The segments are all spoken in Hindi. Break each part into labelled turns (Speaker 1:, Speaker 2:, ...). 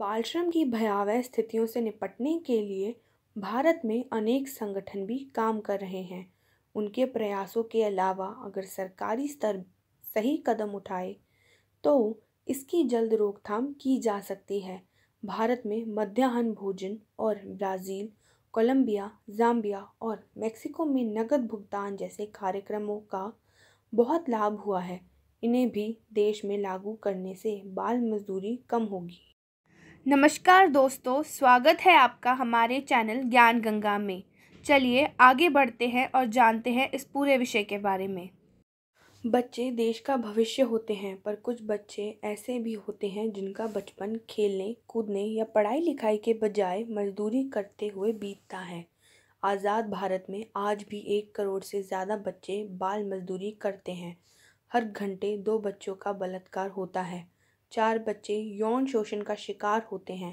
Speaker 1: बाल श्रम की भयावह स्थितियों से निपटने के लिए भारत में अनेक संगठन भी काम कर रहे हैं उनके प्रयासों के अलावा अगर सरकारी स्तर सही कदम उठाए तो इसकी जल्द रोकथाम की जा सकती है भारत में मध्याह्न भोजन और ब्राज़ील कोलंबिया जाम्बिया और मेक्सिको में नकद भुगतान जैसे कार्यक्रमों का बहुत लाभ हुआ है इन्हें भी देश में लागू करने से बाल मजदूरी कम होगी नमस्कार दोस्तों स्वागत है आपका हमारे चैनल ज्ञान गंगा में चलिए आगे बढ़ते हैं और जानते हैं इस पूरे विषय के बारे में बच्चे देश का भविष्य होते हैं पर कुछ बच्चे ऐसे भी होते हैं जिनका बचपन खेलने कूदने या पढ़ाई लिखाई के बजाय मजदूरी करते हुए बीतता है आज़ाद भारत में आज भी एक करोड़ से ज़्यादा बच्चे बाल मजदूरी करते हैं हर घंटे दो बच्चों का बलात्कार होता है चार बच्चे यौन शोषण का शिकार होते हैं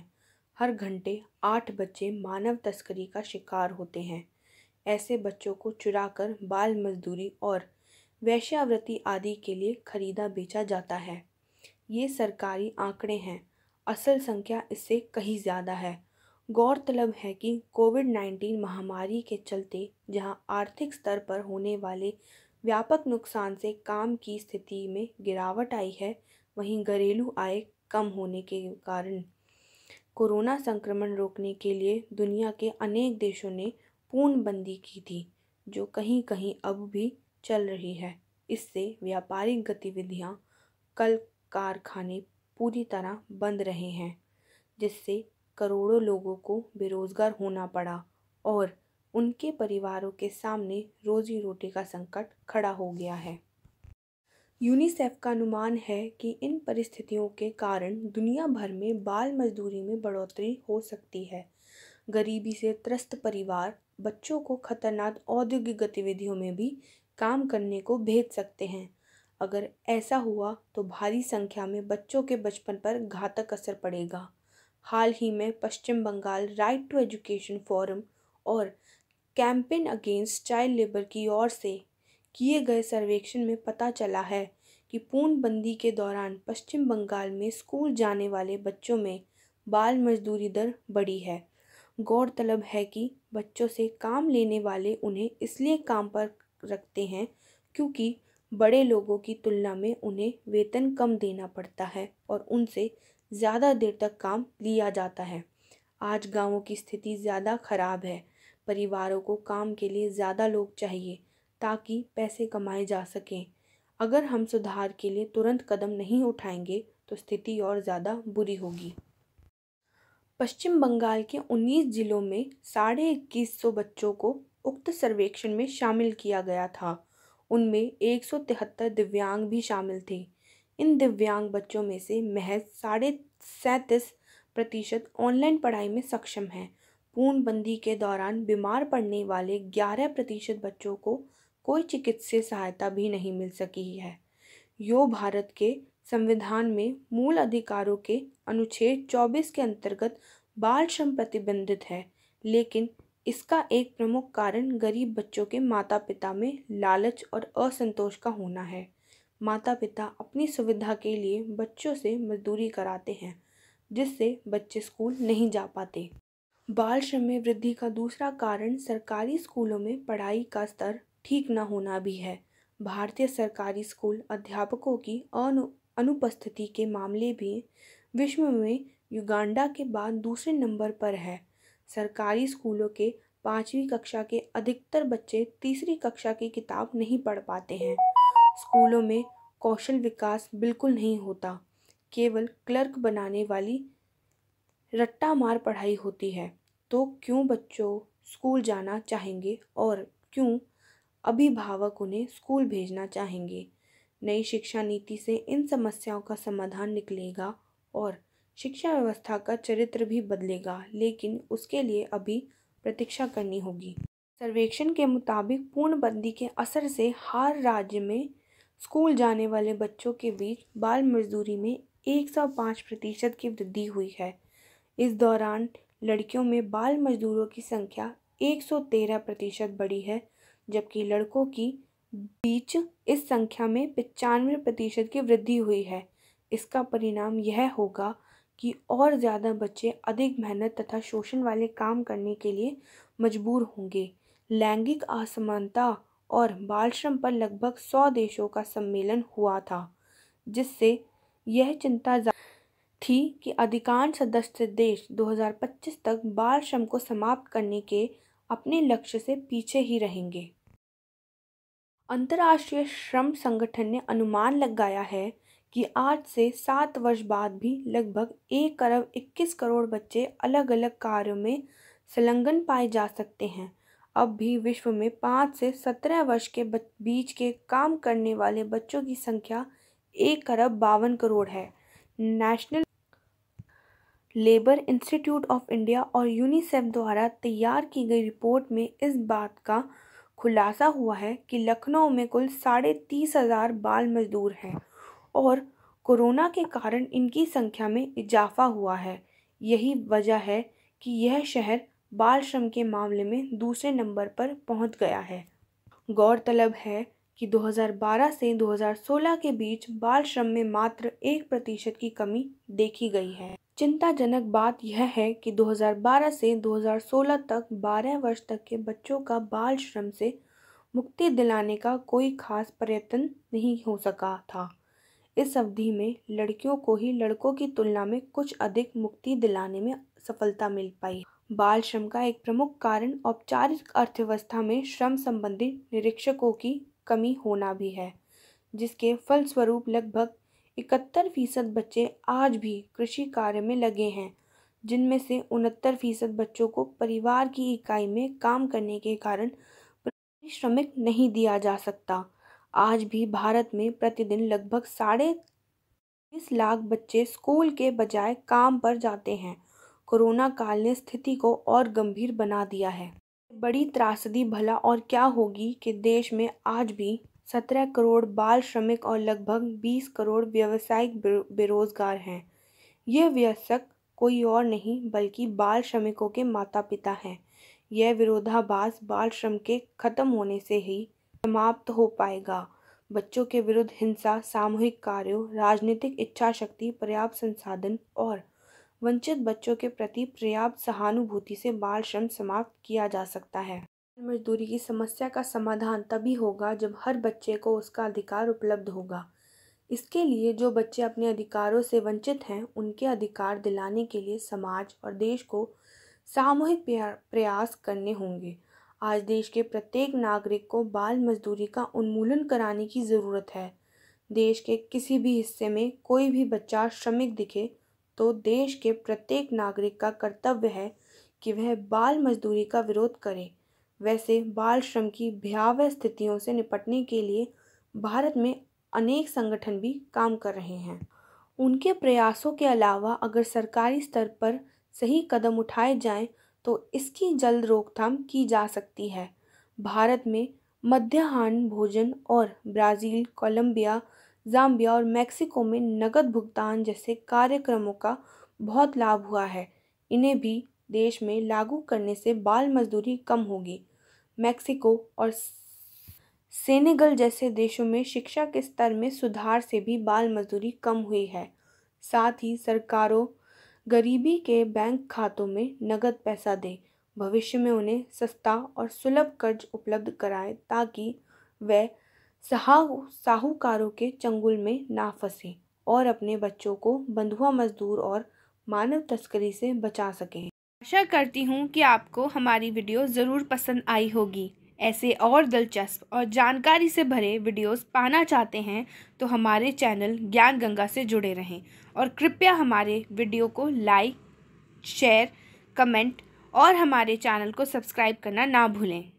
Speaker 1: हर घंटे आठ बच्चे मानव तस्करी का शिकार होते हैं ऐसे बच्चों को चुरा कर बाल मजदूरी और वैश्यावृत्ति आदि के लिए खरीदा बेचा जाता है ये सरकारी आंकड़े हैं असल संख्या इससे कहीं ज़्यादा है गौरतलब है कि कोविड नाइन्टीन महामारी के चलते जहां आर्थिक स्तर पर होने वाले व्यापक नुकसान से काम की स्थिति में गिरावट आई है वहीं घरेलू आय कम होने के कारण कोरोना संक्रमण रोकने के लिए दुनिया के अनेक देशों ने पूर्णबंदी की थी जो कहीं कहीं अब भी चल रही है इससे व्यापारिक गतिविधियां कल कारखाने पूरी तरह बंद रहे हैं जिससे करोड़ों लोगों को बेरोज़गार होना पड़ा और उनके परिवारों के सामने रोजी रोटी का संकट खड़ा हो गया है यूनिसेफ का अनुमान है कि इन परिस्थितियों के कारण दुनिया भर में बाल मज़दूरी में बढ़ोतरी हो सकती है गरीबी से त्रस्त परिवार बच्चों को खतरनाक औद्योगिक गतिविधियों में भी काम करने को भेज सकते हैं अगर ऐसा हुआ तो भारी संख्या में बच्चों के बचपन पर घातक असर पड़ेगा हाल ही में Paschim Bangal right to education forum और कैंपेन अगेंस्ट चाइल्ड लेबर की ओर से किए गए सर्वेक्षण में पता चला है कि पूर्णबंदी के दौरान पश्चिम बंगाल में स्कूल जाने वाले बच्चों में बाल मजदूरी दर बढ़ी है गौरतलब है कि बच्चों से काम लेने वाले उन्हें इसलिए काम पर रखते हैं क्योंकि बड़े लोगों की तुलना में उन्हें वेतन कम देना पड़ता है और उनसे ज़्यादा देर तक काम लिया जाता है आज गांवों की स्थिति ज़्यादा ख़राब है परिवारों को काम के लिए ज़्यादा लोग चाहिए ताकि पैसे कमाए जा सकें अगर हम सुधार के लिए तुरंत कदम नहीं उठाएंगे तो स्थिति और ज़्यादा बुरी होगी पश्चिम बंगाल के 19 जिलों में साढ़े इक्कीस सौ बच्चों को उक्त सर्वेक्षण में शामिल किया गया था उनमें एक दिव्यांग भी शामिल थे इन दिव्यांग बच्चों में से महज साढ़े सैंतीस प्रतिशत ऑनलाइन पढ़ाई में सक्षम हैं पूर्णबंदी के दौरान बीमार पड़ने वाले ग्यारह प्रतिशत बच्चों को कोई चिकित्सीय सहायता भी नहीं मिल सकी है यो भारत के संविधान में मूल अधिकारों के अनुच्छेद 24 के अंतर्गत बाल श्रम प्रतिबंधित है लेकिन इसका एक प्रमुख कारण गरीब बच्चों के माता पिता में लालच और असंतोष का होना है माता पिता अपनी सुविधा के लिए बच्चों से मजदूरी कराते हैं जिससे बच्चे स्कूल नहीं जा पाते बाल श्रम में वृद्धि का दूसरा कारण सरकारी स्कूलों में पढ़ाई का स्तर ठीक न होना भी है भारतीय सरकारी स्कूल अध्यापकों की अनु अनुपस्थिति के मामले भी विश्व में युगांडा के बाद दूसरे नंबर पर है सरकारी स्कूलों के पाँचवीं कक्षा के अधिकतर बच्चे तीसरी कक्षा की किताब नहीं पढ़ पाते हैं स्कूलों में कौशल विकास बिल्कुल नहीं होता केवल क्लर्क बनाने वाली रट्टा मार पढ़ाई होती है तो क्यों बच्चों स्कूल जाना चाहेंगे और क्यों अभिभावक उन्हें स्कूल भेजना चाहेंगे नई शिक्षा नीति से इन समस्याओं का समाधान निकलेगा और शिक्षा व्यवस्था का चरित्र भी बदलेगा लेकिन उसके लिए अभी प्रतीक्षा करनी होगी सर्वेक्षण के मुताबिक पूर्णबंदी के असर से हर राज्य में स्कूल जाने वाले बच्चों के बीच बाल मजदूरी में 105 प्रतिशत की वृद्धि हुई है इस दौरान लड़कियों में बाल मजदूरों की संख्या 113 प्रतिशत बढ़ी है जबकि लड़कों की बीच इस संख्या में पचानवे प्रतिशत की वृद्धि हुई है इसका परिणाम यह होगा कि और ज़्यादा बच्चे अधिक मेहनत तथा शोषण वाले काम करने के लिए मजबूर होंगे लैंगिक असमानता और बाल श्रम पर लगभग सौ देशों का सम्मेलन हुआ था जिससे यह चिंता थी कि अधिकांश सदस्य देश 2025 तक बाल श्रम को समाप्त करने के अपने लक्ष्य से पीछे ही रहेंगे अंतर्राष्ट्रीय श्रम संगठन ने अनुमान लगाया है कि आज से सात वर्ष बाद भी लगभग एक अरब इक्कीस करोड़ बच्चे अलग अलग कार्यों में संलग्न पाए जा सकते हैं अब भी विश्व में पाँच से सत्रह वर्ष के बीच के काम करने वाले बच्चों की संख्या एक अरब बावन करोड़ है National Labour Institute of India और यूनिसेफ द्वारा तैयार की गई रिपोर्ट में इस बात का खुलासा हुआ है कि लखनऊ में कुल साढ़े तीस हज़ार बाल मज़दूर हैं और कोरोना के कारण इनकी संख्या में इजाफा हुआ है यही वजह है कि यह शहर बाल श्रम के मामले में दूसरे नंबर पर पहुंच गया है गौरतलब है कि 2012 से 2016 के बीच बाल श्रम में मात्र एक प्रतिशत की कमी देखी गई है चिंताजनक बात यह है कि 2012 से 2016 तक 12 वर्ष तक के बच्चों का बाल श्रम से मुक्ति दिलाने का कोई खास प्रयत्न नहीं हो सका था इस अवधि में लड़कियों को ही लड़कों की तुलना में कुछ अधिक मुक्ति दिलाने में सफलता मिल पाई बाल श्रम का एक प्रमुख कारण औपचारिक अर्थव्यवस्था में श्रम संबंधी निरीक्षकों की कमी होना भी है जिसके फलस्वरूप लगभग इकहत्तर फीसद बच्चे आज भी कृषि कार्य में लगे हैं जिनमें से उनहत्तर फीसद बच्चों को परिवार की इकाई में काम करने के कारण श्रमिक नहीं दिया जा सकता आज भी भारत में प्रतिदिन लगभग साढ़े तीस लाख बच्चे स्कूल के बजाय काम पर जाते हैं कोरोना काल ने स्थिति को और गंभीर बना दिया है बड़ी त्रासदी भला और क्या होगी कि देश में आज भी सत्रह करोड़ बाल श्रमिक और लगभग बीस करोड़ व्यावसायिक बेरोजगार हैं यह व्यस्क कोई और नहीं बल्कि बाल श्रमिकों के माता पिता हैं यह विरोधाभास बाल श्रम के खत्म होने से ही समाप्त हो पाएगा बच्चों के विरुद्ध हिंसा सामूहिक कार्यों राजनीतिक इच्छा शक्ति पर्याप्त संसाधन और वंचित बच्चों के प्रति पर्याप्त सहानुभूति से बाल श्रम समाप्त किया जा सकता है मजदूरी की समस्या का समाधान तभी होगा जब हर बच्चे को उसका अधिकार उपलब्ध होगा इसके लिए जो बच्चे अपने अधिकारों से वंचित हैं उनके अधिकार दिलाने के लिए समाज और देश को सामूहिक प्रयास करने होंगे आज देश के प्रत्येक नागरिक को बाल मजदूरी का उन्मूलन कराने की ज़रूरत है देश के किसी भी हिस्से में कोई भी बच्चा श्रमिक दिखे तो देश के प्रत्येक नागरिक का कर्तव्य है कि वह बाल मजदूरी का विरोध करे वैसे बाल श्रम की भयावह स्थितियों से निपटने के लिए भारत में अनेक संगठन भी काम कर रहे हैं उनके प्रयासों के अलावा अगर सरकारी स्तर पर सही कदम उठाए जाएं तो इसकी जल्द रोकथाम की जा सकती है भारत में मध्याह्न भोजन और ब्राज़ील कोलंबिया जाम्बिया और मैक्सिको में नकद भुगतान जैसे कार्यक्रमों का बहुत लाभ हुआ है इन्हें भी देश में लागू करने से बाल मजदूरी कम होगी मैक्सिको और सेनेगल जैसे देशों में शिक्षा के स्तर में सुधार से भी बाल मजदूरी कम हुई है साथ ही सरकारों गरीबी के बैंक खातों में नगद पैसा दें भविष्य में उन्हें सस्ता और सुलभ कर्ज उपलब्ध कराएं ताकि वह साहूकारों के चंगुल में ना फंसें और अपने बच्चों को बंधुआ मजदूर और मानव तस्करी से बचा सकें आशा करती हूँ कि आपको हमारी वीडियो ज़रूर पसंद आई होगी ऐसे और दिलचस्प और जानकारी से भरे वीडियोस पाना चाहते हैं तो हमारे चैनल ज्ञान गंगा से जुड़े रहें और कृपया हमारे वीडियो को लाइक शेयर कमेंट और हमारे चैनल को सब्सक्राइब करना ना भूलें